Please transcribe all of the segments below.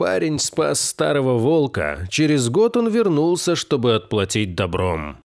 Парень спас старого волка, через год он вернулся, чтобы отплатить добром.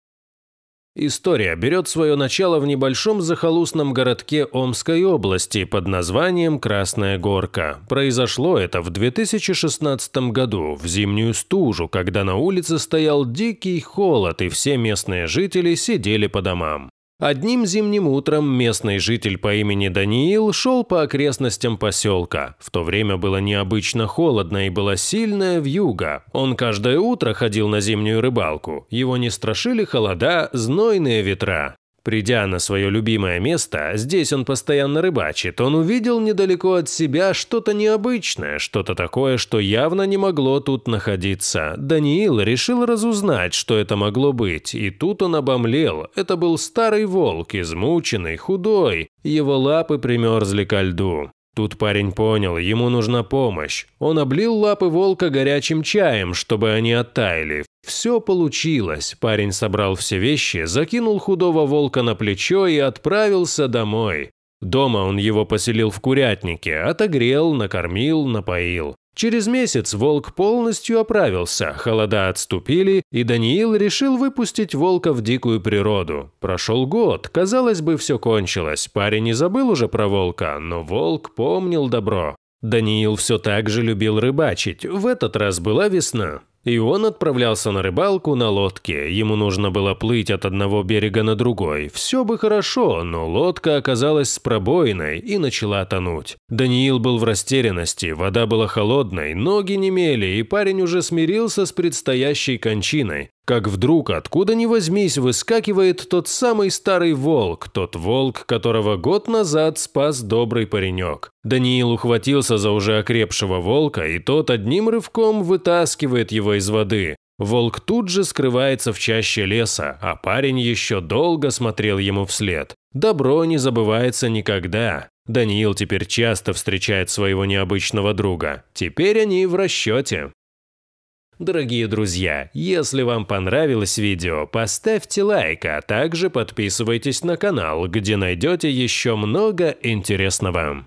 История берет свое начало в небольшом захолустном городке Омской области под названием Красная Горка. Произошло это в 2016 году, в зимнюю стужу, когда на улице стоял дикий холод и все местные жители сидели по домам. Одним зимним утром местный житель по имени Даниил шел по окрестностям поселка. В то время было необычно холодно и была сильная вьюга. Он каждое утро ходил на зимнюю рыбалку. Его не страшили холода, знойные ветра. Придя на свое любимое место, а здесь он постоянно рыбачит, он увидел недалеко от себя что-то необычное, что-то такое, что явно не могло тут находиться. Даниил решил разузнать, что это могло быть, и тут он обомлел. Это был старый волк, измученный, худой, его лапы примерзли ко льду. Тут парень понял, ему нужна помощь. Он облил лапы волка горячим чаем, чтобы они оттаяли. Все получилось. Парень собрал все вещи, закинул худого волка на плечо и отправился домой. Дома он его поселил в курятнике, отогрел, накормил, напоил. Через месяц волк полностью оправился, холода отступили, и Даниил решил выпустить волка в дикую природу. Прошел год, казалось бы, все кончилось, парень не забыл уже про волка, но волк помнил добро. Даниил все так же любил рыбачить, в этот раз была весна. И он отправлялся на рыбалку на лодке. Ему нужно было плыть от одного берега на другой. Все бы хорошо, но лодка оказалась с пробоиной и начала тонуть. Даниил был в растерянности, вода была холодной, ноги немели, и парень уже смирился с предстоящей кончиной. Как вдруг, откуда ни возьмись, выскакивает тот самый старый волк, тот волк, которого год назад спас добрый паренек. Даниил ухватился за уже окрепшего волка, и тот одним рывком вытаскивает его из воды. Волк тут же скрывается в чаще леса, а парень еще долго смотрел ему вслед. Добро не забывается никогда. Даниил теперь часто встречает своего необычного друга. Теперь они в расчете. Дорогие друзья, если вам понравилось видео, поставьте лайк, а также подписывайтесь на канал, где найдете еще много интересного.